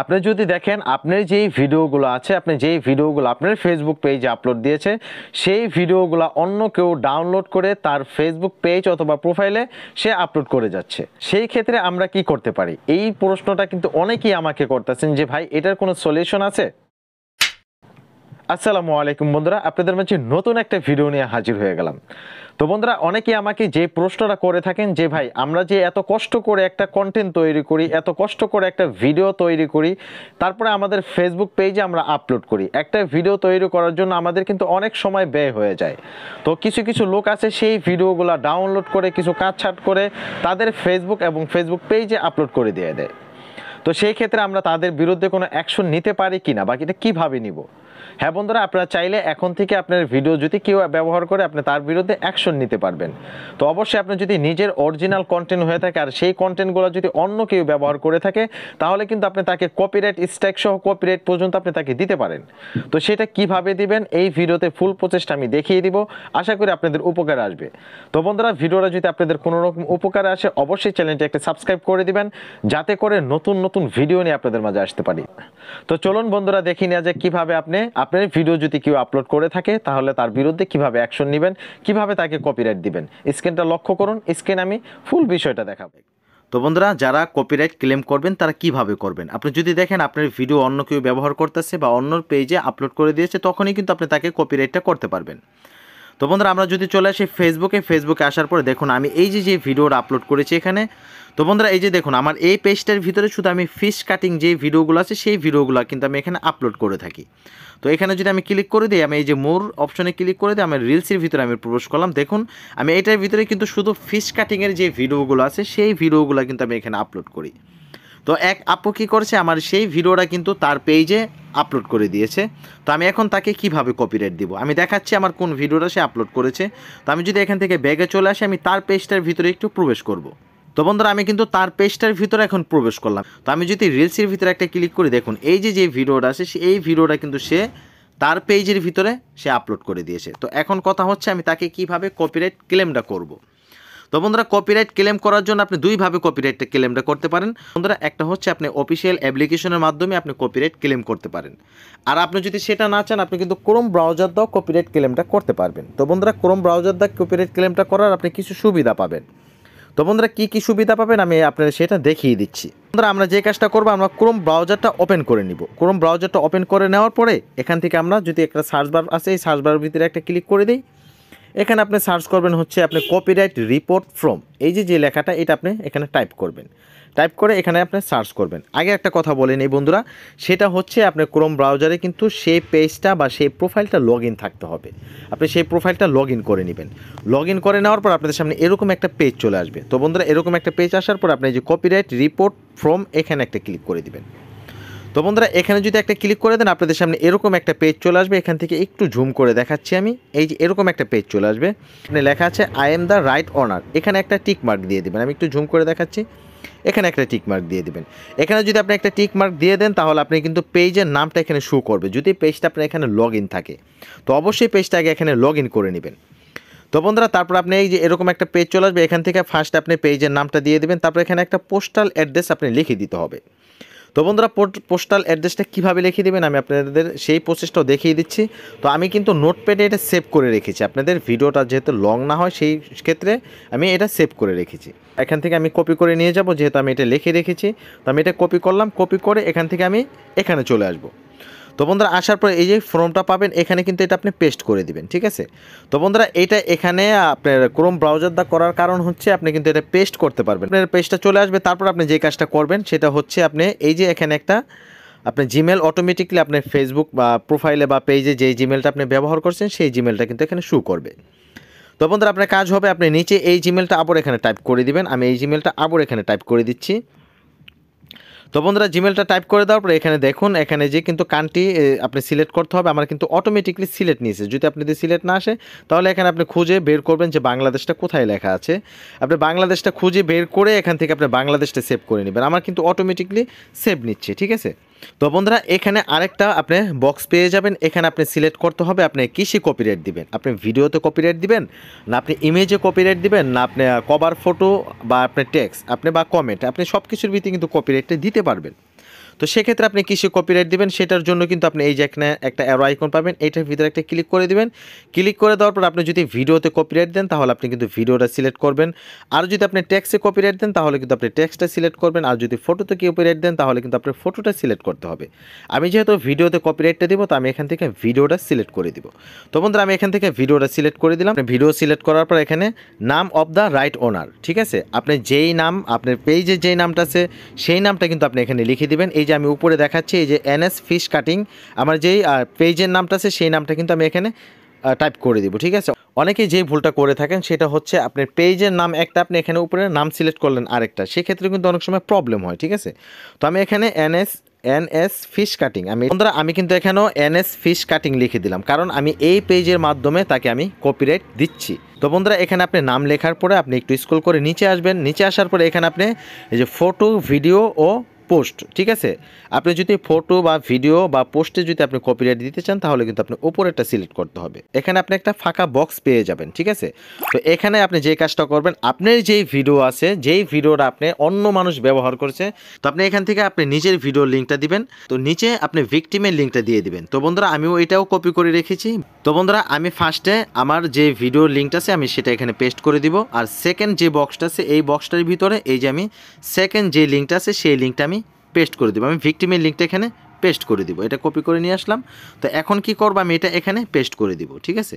আপনি যদি দেখেন আপনার যেই ভিডিওগুলো আছে আপনি যেই ভিডিওগুলো আপনার ফেসবুক পেজে আপলোড দিয়েছে সেই ভিডিওগুলো অন্য কেউ ডাউনলোড করে তার ফেসবুক পেজ অথবা প্রোফাইলে সে আপলোড করে যাচ্ছে সেই ক্ষেত্রে আমরা কি করতে পারি এই প্রশ্নটা কিন্তু অনেকেই আমাকে করতেছেন যে ভাই এটার কোনো সলিউশন আছে আসসালামু আলাইকুম বন্ধুরা আপনাদের মাঝে নতুন একটা ভিডিও নিয়ে হাজির হয়ে গেলাম তো বন্ধুরা অনেকে আমাকে যে প্রশ্নটা করে থাকেন যে ভাই আমরা যে এত কষ্ট করে একটা কন্টেন্ট তৈরি করি এত কষ্ট করে একটা ভিডিও তৈরি করি তারপরে আমাদের ফেসবুক পেজে আমরা আপলোড করি একটা ভিডিও তৈরি করার জন্য আমাদের কিন্তু অনেক সময় ব্যয় হয়ে যায় তো কিছু কিছু লোক আছে সেই ভিডিওগুলো ডাউনলোড করে কিছু কাটছাট করে তাদের ফেসবুক এবং ফেসবুক পেজে আপলোড করে দিয়ে দেয় তো সেই ক্ষেত্রে আমরা তাদের বিরুদ্ধে কোনো অ্যাকশন নিতে পারি কিনা বা এটা কীভাবে নিব হ্যাঁ বন্ধুরা আপনারা চাইলে এখন থেকে আপনার ভিডিও যদি কেউ ব্যবহার করে আপনি তার বিরুদ্ধে অ্যাকশন নিতে পারবেন তো অবশ্যই আপনি যদি নিজের অরিজিনাল কন্টেন্ট হয়ে থাকে আর সেই কন্টেন্টগুলো যদি অন্য কেউ ব্যবহার করে থাকে তাহলে কিন্তু আপনি তাকে কপিরাইট স্ট্যাক সহ কপিরাইট পর্যন্ত আপনি তাকে দিতে পারেন তো সেটা কিভাবে দিবেন এই ভিডিওতে ফুল প্রচেষ্টা আমি দেখিয়ে দিব আশা করি আপনাদের উপকার আসবে তো বন্ধুরা ভিডিওটা যদি আপনাদের কোনো রকম উপকারে আসে অবশ্যই চ্যানেলটি একটা সাবস্ক্রাইব করে দিবেন যাতে করে নতুন নতুন ভিডিও নিয়ে আপনাদের মাঝে আসতে পারি তো চলুন বন্ধুরা দেখি না যে কিভাবে আপনি আপনার ভিডিও যদি কেউ আপলোড করে থাকে তাহলে তার বিরুদ্ধে কিভাবে অ্যাকশন নেবেন কিভাবে তাকে কপিরাইট দিবেন স্ক্রিনটা লক্ষ্য করুন স্ক্রিন আমি ফুল বিষয়টা দেখাবো তো বন্ধুরা যারা কপিরাইট ক্লেম করবেন তারা কিভাবে করবেন আপনি যদি দেখেন আপনার ভিডিও অন্য কেউ ব্যবহার করতেছে বা অন্য পেজে আপলোড করে দিয়েছে তখনই কিন্তু আপনি তাকে কপিরাইটটা করতে পারবেন তো বন্ধুরা আমরা যদি চলে আসি ফেসবুকে ফেসবুকে আসার পরে দেখুন আমি এই যে যে ভিডিওটা আপলোড করেছি এখানে তো বন্ধুরা এই যে দেখুন আমার এই পেজটার ভিতরে শুধু আমি ফিশ কাটিং যে ভিডিওগুলো আছে সেই ভিডিওগুলো কিন্তু আমি এখানে আপলোড করে থাকি তো এখানে যদি আমি ক্লিক করে দিই আমি এই যে মোর অপশনে ক্লিক করে দিই আমার রিলসের ভিতরে আমি প্রবেশ করলাম দেখুন আমি এটার ভিতরে কিন্তু শুধু ফিশ কাটিংয়ের যে ভিডিওগুলো আছে সেই ভিডিওগুলো কিন্তু আমি এখানে আপলোড করি তো এক আপু কী করছে আমার সেই ভিডিওটা কিন্তু তার পেজে আপলোড করে দিয়েছে তো আমি এখন তাকে কিভাবে কপিরাইট দিব আমি দেখাচ্ছি আমার কোন ভিডিওটা সে আপলোড করেছে তো আমি যদি এখান থেকে ব্যাগে চলে আসি আমি তার পেজটার ভিতরে একটু প্রবেশ করব। তো বন্ধুরা আমি কিন্তু তার পেজটার ভিতরে এখন প্রবেশ করলাম তো আমি যদি রিলসের ভিতরে একটা ক্লিক করে দেখুন এই যে যে ভিডিওটা আছে এই ভিডিওটা কিন্তু সে তার পেজের ভিতরে সে আপলোড করে দিয়েছে তো এখন কথা হচ্ছে আমি তাকে কিভাবে কপিরাইট ক্লেমটা করবো তো বন্ধুরা কপিরাইট ক্লেম করার জন্য আপনি দুইভাবে কপিরাইটটা ক্লেমটা করতে পারেন বন্ধুরা একটা হচ্ছে আপনি অফিসিয়াল অ্যাপ্লিকেশনের মাধ্যমে আপনি কপিরাইট ক্লেম করতে পারেন আর আপনি যদি সেটা না চান আপনি কিন্তু ক্রোম ব্রাউজার দাও কপিরাইট ক্লেমটা করতে পারবেন তো বন্ধুরা ক্রোম ব্রাউজার দাও কপিরাইট ক্লেমটা করার আপনি কিছু সুবিধা পাবেন তো বন্ধুরা কী কী সুবিধা পাবেন আমি আপনাদের সেটা দেখিয়ে দিচ্ছি বন্ধুরা আমরা যে কাজটা করবো আমরা ক্রোম ব্রাউজারটা ওপেন করে নিব ক্রোম ব্রাউজারটা ওপেন করে নেওয়ার পরে এখান থেকে আমরা যদি একটা সার্চ বার আছে এই সার্চ বারের ভিতরে একটা ক্লিক করে দিই এখানে আপনি সার্চ করবেন হচ্ছে আপনি কপিরাইট রিপোর্ট ফ্রম এই যে যে লেখাটা এটা আপনি এখানে টাইপ করবেন টাইপ করে এখানে আপনি সার্চ করবেন আগে একটা কথা বলে এই বন্ধুরা সেটা হচ্ছে আপনার ক্রোম ব্রাউজারে কিন্তু সেই পেজটা বা সেই প্রোফাইলটা লগ থাকতে হবে আপনি সেই প্রোফাইলটা লগ করে নেবেন লগ করে নেওয়ার পর আপনাদের সামনে এরকম একটা পেজ চলে আসবে তো বন্ধুরা এরকম একটা পেজ আসার পর আপনি যে কপিরাইট রিপোর্ট ফ্রম এখানে একটা ক্লিক করে দিবেন তো বন্ধুরা এখানে যদি একটা ক্লিক করে দেন আপনাদের সামনে এরকম একটা পেজ চলে আসবে এখান থেকে একটু ঝুম করে দেখাচ্ছি আমি এই যে এরকম একটা পেজ চলে আসবে এখানে লেখা আছে I am the right owner এখানে একটা টিক মার্ক দিয়ে দেবেন আমি একটু ঝুম করে দেখাচ্ছি এখানে একটা টিক মার্ক দিয়ে দেবেন এখানে যদি আপনি একটা টিক মার্ক দিয়ে দেন তাহলে আপনি কিন্তু পেজের নামটা এখানে শো করবে যদি পেজটা আপনার এখানে লগ থাকে তো অবশ্যই পেজটা আগে এখানে লগ করে নেবেন তো বন্ধুরা তারপর আপনি এই যে এরকম একটা পেজ চলে আসবে এখান থেকে ফার্স্ট আপনি পেজের নামটা দিয়ে দেবেন তারপর এখানে একটা পোস্টাল অ্যাড্রেস আপনি লিখে দিতে হবে তো বন্ধুরা পোস্টাল অ্যাড্রেসটা কীভাবে লিখে দেবেন আমি আপনাদের সেই প্রসেসটাও দেখিয়ে দিচ্ছি তো আমি কিন্তু নোটপ্যাডে এটা সেভ করে রেখেছি আপনাদের ভিডিওটা যেহেতু লং না হয় সেই ক্ষেত্রে আমি এটা সেভ করে রেখেছি এখান থেকে আমি কপি করে নিয়ে যাব যেহেতু আমি এটা লিখে রেখেছি তো আমি এটা কপি করলাম কপি করে এখান থেকে আমি এখানে চলে আসবো তো বন্ধুরা আসার পরে এই যে ফর্মটা পাবেন এখানে কিন্তু এটা আপনি পেস্ট করে দিবেন ঠিক আছে তো বন্ধুরা এটা এখানে আপনার ক্রোম ব্রাউজার দা করার কারণ হচ্ছে আপনি কিন্তু এটা পেস্ট করতে পারবেন আপনার পেস্টটা চলে আসবে তারপর আপনি যে কাজটা করবেন সেটা হচ্ছে আপনি এই যে এখানে একটা আপনি জিমেল অটোমেটিকলি আপনার ফেসবুক বা প্রোফাইলে বা পেজে যে জিমেলটা আপনি ব্যবহার করছেন সেই জিমেলটা কিন্তু এখানে শু করবে তো বন্ধুরা আপনার কাজ হবে আপনি নিচে এই জিমেলটা আবার এখানে টাইপ করে দিবেন আমি এই জিমেলটা আবার এখানে টাইপ করে দিচ্ছি তো বন্ধুরা জিমেলটা টাইপ করে দেওয়ার পরে এখানে দেখুন এখানে যে কিন্তু কানটি আপনি সিলেক্ট করতে হবে আমার কিন্তু অটোমেটিকলি সিলেক্ট নিয়েছে যদি আপনি যদি সিলেক্ট না আসে তাহলে এখানে আপনি খুঁজে বের করবেন যে বাংলাদেশটা কোথায় লেখা আছে আপনি বাংলাদেশটা খুঁজে বের করে এখান থেকে আপনি বাংলাদেশটা সেভ করে নেবেন আমার কিন্তু অটোমেটিকলি সেভ নিচ্ছে ঠিক আছে তো বন্ধুরা এখানে আরেকটা আপনি বক্স পেয়ে যাবেন এখানে আপনি সিলেক্ট করতে হবে আপনি কিসে কপিরাইট দিবেন আপনি ভিডিওতে কপিরাইট দিবেন না আপনি ইমেজে কপিরাইট দিবেন না আপনি কভার ফটো বা আপনি টেক্সট আপনি বা কমেন্ট আপনি সব কিছুর ভিত্তি কিন্তু কপিরাইটটা দিতে পারবেন তো সেক্ষেত্রে আপনি কিসে কপিরাইট দিবেন সেটার জন্য কিন্তু আপনি এই যে এখানে একটা অ্যারো আইকন পাবেন এটার ভিতরে একটা ক্লিক করে দিবেন ক্লিক করে দেওয়ার পর আপনি যদি ভিডিওতে কপিরাইট দেন তাহলে আপনি কিন্তু ভিডিওটা সিলেক্ট করবেন আর যদি আপনি ট্যাক্সে কপিরাইট দেন তাহলে কিন্তু আপনি ট্যাক্সটা সিলেক্ট করবেন আর যদি ফটোতে কপিরাইট দেন তাহলে কিন্তু আপনার ফটোটা সিলেক্ট করতে হবে আমি যেহেতু ভিডিওতে কপিরাইটটা দিব তো আমি এখান থেকে ভিডিওটা সিলেক্ট করে দিব তো বন্ধুরা আমি এখান থেকে ভিডিওটা সিলেক্ট করে দিলাম ভিডিও সিলেক্ট করার পর এখানে নাম অফ দ্য রাইট ওনার ঠিক আছে আপনি যেই নাম আপনার পেজে যেই নামটা আছে সেই নামটা কিন্তু আপনি এখানে লিখে দিবেন এই যে আমি উপরে দেখাচ্ছি এই যে এনএস ফিশ কাটিং আমার যেই পেজের নামটা আছে সেই নামটা কিন্তু আমি এখানে টাইপ করে দিব ঠিক আছে অনেকেই যে ভুলটা করে থাকেন সেটা হচ্ছে আপনার পেজের নাম একটা আপনি এখানে উপরে নাম সিলেক্ট করলেন আরেকটা সেক্ষেত্রে কিন্তু অনেক সময় প্রবলেম হয় ঠিক আছে তো আমি এখানে এনএস এনএস ফিশ কাটিং আমি বন্ধুরা আমি কিন্তু এখানেও এনএস ফিশ কাটিং লিখে দিলাম কারণ আমি এই পেজের মাধ্যমে তাকে আমি কপিরাইট দিচ্ছি তো বন্ধুরা এখানে আপনি নাম লেখার পরে আপনি একটু স্কুল করে নিচে আসবেন নিচে আসার পরে এখানে আপনি এই যে ফটো ভিডিও ও পোস্ট ঠিক আছে আপনি যদি ফটো বা ভিডিও বা পোস্টে যদি আপনি কপিরাইট দিতে চান তাহলে কিন্তু আপনি ওপরেরটা সিলেক্ট করতে হবে এখানে আপনি একটা ফাঁকা বক্স পেয়ে যাবেন ঠিক আছে তো এখানে আপনি যে কাজটা করবেন আপনার যেই ভিডিও আছে যেই ভিডিওটা আপনি অন্য মানুষ ব্যবহার করছে তো আপনি এখান থেকে আপনি নিজের ভিডিও লিঙ্কটা দিবেন তো নিচে আপনি ভিকটিমের লিঙ্কটা দিয়ে দিবেন তো বন্ধুরা আমিও এটাও কপি করে রেখেছি তো বন্ধুরা আমি ফার্স্টে আমার যে ভিডিও লিঙ্কটা আছে আমি সেটা এখানে পেস্ট করে দিব আর সেকেন্ড যে বক্সটা আছে এই বক্সটার ভিতরে এই যে আমি সেকেন্ড যে লিঙ্কটা আছে সেই লিঙ্কটা আমি পেস্ট করে দেবো আমি ভিকটিমের লিঙ্কটা এখানে পেস্ট করে দিব এটা কপি করে নিয়ে আসলাম তো এখন কি করবো আমি এটা এখানে পেস্ট করে দিব ঠিক আছে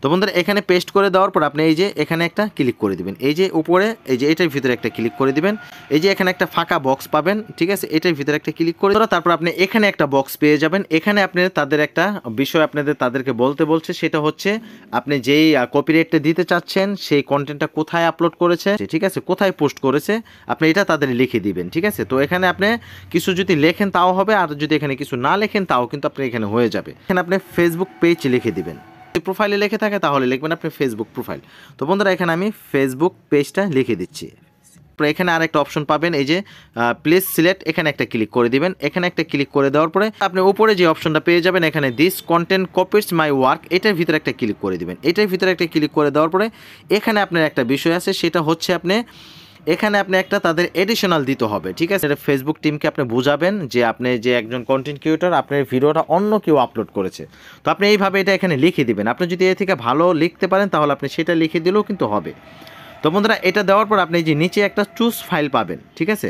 তো বন্ধুরা এখানে পেস্ট করে দেওয়ার পর আপনি এই যে এখানে একটা ক্লিক করে দিবেন এই যে উপরে এই যে এটার ভিতরে একটা ক্লিক করে দিবেন এই যে এখানে একটা ফাঁকা বক্স পাবেন ঠিক আছে এটার ভিতরে একটা ক্লিক করে দেওয়া তারপর আপনি এখানে একটা বক্স পেয়ে যাবেন এখানে আপনি তাদের একটা বিষয় আপনাদের তাদেরকে বলতে বলছে সেটা হচ্ছে আপনি যেই কপিরাইটটা দিতে চাচ্ছেন সেই কন্টেন্টটা কোথায় আপলোড করেছে ঠিক আছে কোথায় পোস্ট করেছে আপনি এটা তাদের লিখে দিবেন ঠিক আছে তো এখানে আপনি কিছু যদি লেখেন তাও হবে আর যদি এখানে কিছু না লেখেন তাও কিন্তু আপনি এখানে হয়ে যাবে এখানে আপনি ফেসবুক পেজ লিখে দিবেন যদি প্রোফাইলে লেখে থাকে তাহলে লিখবেন আপনি ফেসবুক প্রোফাইল তো বন্ধুরা এখানে আমি ফেসবুক পেজটা লিখে দিচ্ছি তারপরে এখানে আরেকটা অপশন পাবেন এই যে প্লেস সিলেক্ট এখানে একটা ক্লিক করে দিবেন এখানে একটা ক্লিক করে দেওয়ার পরে আপনি উপরে যে অপশনটা পেয়ে যাবেন এখানে this content copies my work এটার ভিতরে একটা ক্লিক করে দিবেন এটার ভিতরে একটা ক্লিক করে দেওয়ার পরে এখানে আপনার একটা বিষয় আছে সেটা হচ্ছে আপনি এখানে আপনি একটা তাদের এডিশনাল দিতে হবে ঠিক আছে ফেসবুক টিমকে আপনি বোঝাবেন যে আপনি যে একজন কন্টেন্ট ক্রিয়েটার আপনার ভিডিওটা অন্য কেউ আপলোড করেছে তো আপনি এইভাবে এটা এখানে লিখে দিবেন আপনি যদি এ থেকে ভালো লিখতে পারেন তাহলে আপনি সেটা লিখে দিলেও কিন্তু হবে তো বন্ধুরা এটা দেওয়ার পর আপনি যে নিচে একটা চুজ ফাইল পাবেন ঠিক আছে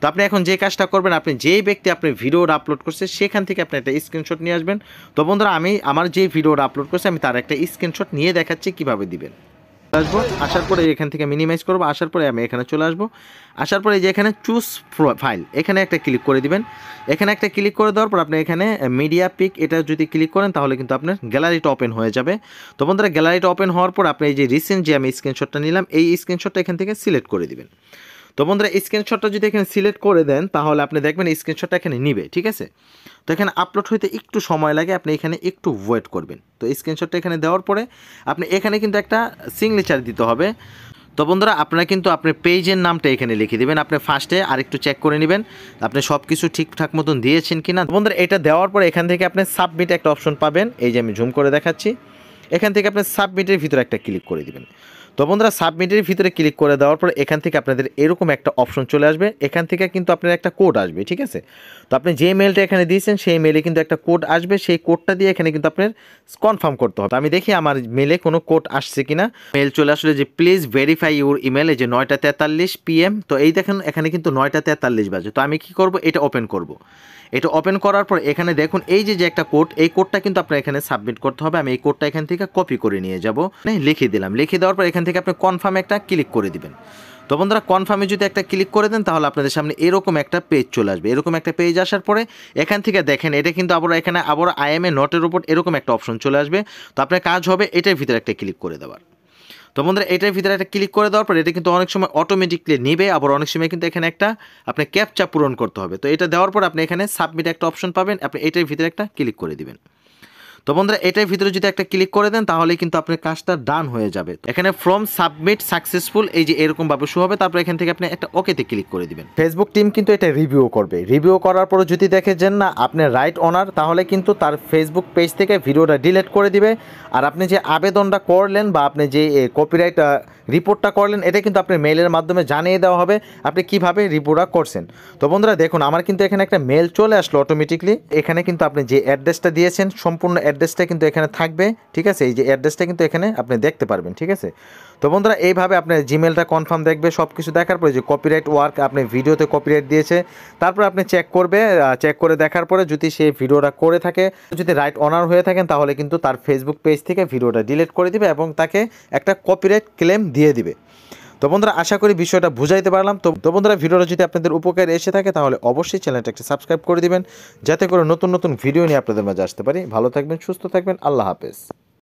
তো আপনি এখন যে কাজটা করবেন আপনি যেই ব্যক্তি আপনি ভিডিওটা আপলোড করছে সেখান থেকে আপনি একটা স্ক্রিনশট নিয়ে আসবেন তো বন্ধুরা আমি আমার যে ভিডিওটা আপলোড করছে আমি তার একটা স্ক্রিনশট নিয়ে দেখাচ্ছি কীভাবে দিবেন আসবো আসার পরে এখান থেকে মিনিমাইজ করবো আসার পরে আমি এখানে চলে আসবো আসার পরে যে এখানে চুজ ফাইল এখানে একটা ক্লিক করে দিবেন এখানে একটা ক্লিক করে দেওয়ার পর আপনি এখানে মিডিয়া পিক এটা যদি ক্লিক করেন তাহলে কিন্তু আপনার গ্যালারিটা ওপেন হয়ে যাবে তো বন্ধুরা গ্যালারিটা ওপেন হওয়ার পর আপনি এই যে রিসেন্ট যে আমি স্ক্রিনশটটা নিলাম এই স্ক্রিনশটটা এখান থেকে সিলেক্ট করে দিবেন তো বন্ধুরা স্ক্রিনশটটা যদি এখানে সিলেক্ট করে দেন তাহলে আপনি দেখবেন স্ক্রিনশটটা এখানে নিবে ঠিক আছে তো এখানে আপলোড হইতে একটু সময় লাগে আপনি এখানে একটু ওয়েট করবেন তো স্ক্রিনশটটা এখানে দেওয়ার পরে আপনি এখানে কিন্তু একটা সিগনেচার দিতে হবে তো বন্ধুরা আপনারা কিন্তু আপনার পেজের নামটা এখানে লিখে দেবেন আপনি ফার্স্টে আরেকটু চেক করে নেবেন আপনি সব কিছু ঠিকঠাক মতন দিয়েছেন কি না বন্ধুরা এটা দেওয়ার পরে এখান থেকে আপনি সাবমিট একটা অপশন পাবেন এই যে আমি জুম করে দেখাচ্ছি এখান থেকে আপনি সাবমিটের ভিতরে একটা ক্লিক করে দেবেন তো বন্ধুরা সাবমিটের ভিতরে ক্লিক করে দেওয়ার পর এখান থেকে আপনাদের এরকম একটা অপশন চলে আসবে এখান থেকে কিন্তু আপনার একটা কোড আসবে ঠিক আছে তো আপনি যে মেলটা এখানে দিয়েছেন সেই মেলে কিন্তু একটা কোড আসবে সেই কোডটা দিয়ে এখানে কিন্তু আপনার কনফার্ম করতে হবে আমি দেখি আমার মেলে কোনো কোড আসছে কিনা মেল চলে আসলে যে প্লিজ ভেরিফাই ইউর ইমেলে যে নয়টা তেতাল্লিশ পিএম তো এই দেখেন এখানে কিন্তু নয়টা তেতাল্লিশ বাজে তো আমি কি করব এটা ওপেন করব। এটা ওপেন করার পর এখানে দেখুন এই যে যে একটা কোড এই কোডটা কিন্তু আপনার এখানে সাবমিট করতে হবে আমি এই কোডটা এখান থেকে কপি করে নিয়ে যাবো মানে লিখে দিলাম লিখে দেওয়ার পর এখানে এখান থেকে আপনি কনফার্মে একটা ক্লিক করে দিবেন তো বন্ধুরা কনফার্মে যদি একটা ক্লিক করে দেন তাহলে আপনাদের সামনে এরকম একটা পেজ চলে আসবে এরকম একটা পেজ আসার পরে এখান থেকে দেখেন এটা কিন্তু আবার এখানে আবার আইএমএ নটের উপর এরকম একটা অপশন চলে আসবে তো আপনার কাজ হবে এটার ভিতরে একটা ক্লিক করে দেওয়ার তো বন্ধুরা এটার ভিতরে একটা ক্লিক করে দেওয়ার পর এটা কিন্তু অনেক সময় অটোমেটিকলি নেবে আবার অনেক সময় কিন্তু এখানে একটা আপনার ক্যাপচা পূরণ করতে হবে তো এটা দেওয়ার পর আপনি এখানে সাবমিট একটা অপশন পাবেন আপনি এটার ভিতরে একটা ক্লিক করে দিবেন তো বন্ধুরা এটার ভিতরে যদি একটা ক্লিক করে দেন তাহলে কিন্তু আপনার কাজটা ডান হয়ে যাবে এখানে ফ্রম সাবমিট সাকসেসফুল এই যে এরকম ভাবে শু হবে তারপর এখান থেকে আপনি একটা ওকেতে ক্লিক করে দিবেন ফেসবুক টিম কিন্তু এটা রিভিউ করবে রিভিউ করার পরে যদি দেখে যেন না আপনি রাইট অনার তাহলে কিন্তু তার ফেসবুক পেজ থেকে ভিডিওটা ডিলেট করে দিবে আর আপনি যে আবেদনটা করলেন বা আপনি যে কপিরাইট রিপোর্টটা করলেন এটা কিন্তু আপনি মেলের মাধ্যমে জানিয়ে দেওয়া হবে আপনি কিভাবে রিপোর্টটা করছেন তো বন্ধুরা দেখুন আমার কিন্তু এখানে একটা মেল চলে আসলো অটোমেটিকলি এখানে কিন্তু আপনি যে অ্যাড্রেসটা দিয়েছেন সম্পূর্ণ অ্যাড্রেসটা কিন্তু এখানে থাকবে ঠিক আছে এই যে অ্যাড্রেসটা কিন্তু এখানে আপনি দেখতে পারবেন ঠিক আছে তো বন্ধুরা এইভাবে আপনার জিমেলটা কনফার্ম দেখবে সব কিছু দেখার পরে যে কপিরাইট ওয়ার্ক আপনি ভিডিওতে কপিরাইট দিয়েছে তারপর আপনি চেক করবে চেক করে দেখার পরে যদি সেই ভিডিওটা করে থাকে যদি রাইট অনার হয়ে থাকেন তাহলে কিন্তু তার ফেসবুক পেজ থেকে ভিডিওটা ডিলিট করে দিবে এবং তাকে একটা কপিরাইট ক্লেম দিয়ে দিবে তো বন্ধুরা আশা করি বিষয়টা বুঝাইতে পারলাম তো বন্ধুরা ভিডিওটা যদি আপনাদের উপকারে এসে থাকে তাহলে অবশ্যই চ্যানেলটা একটা সাবস্ক্রাইব করে দিবেন যাতে করে নতুন নতুন ভিডিও নিয়ে আপনাদের মাঝে আসতে পারি ভালো থাকবেন সুস্থ থাকবেন আল্লাহ হাফেজ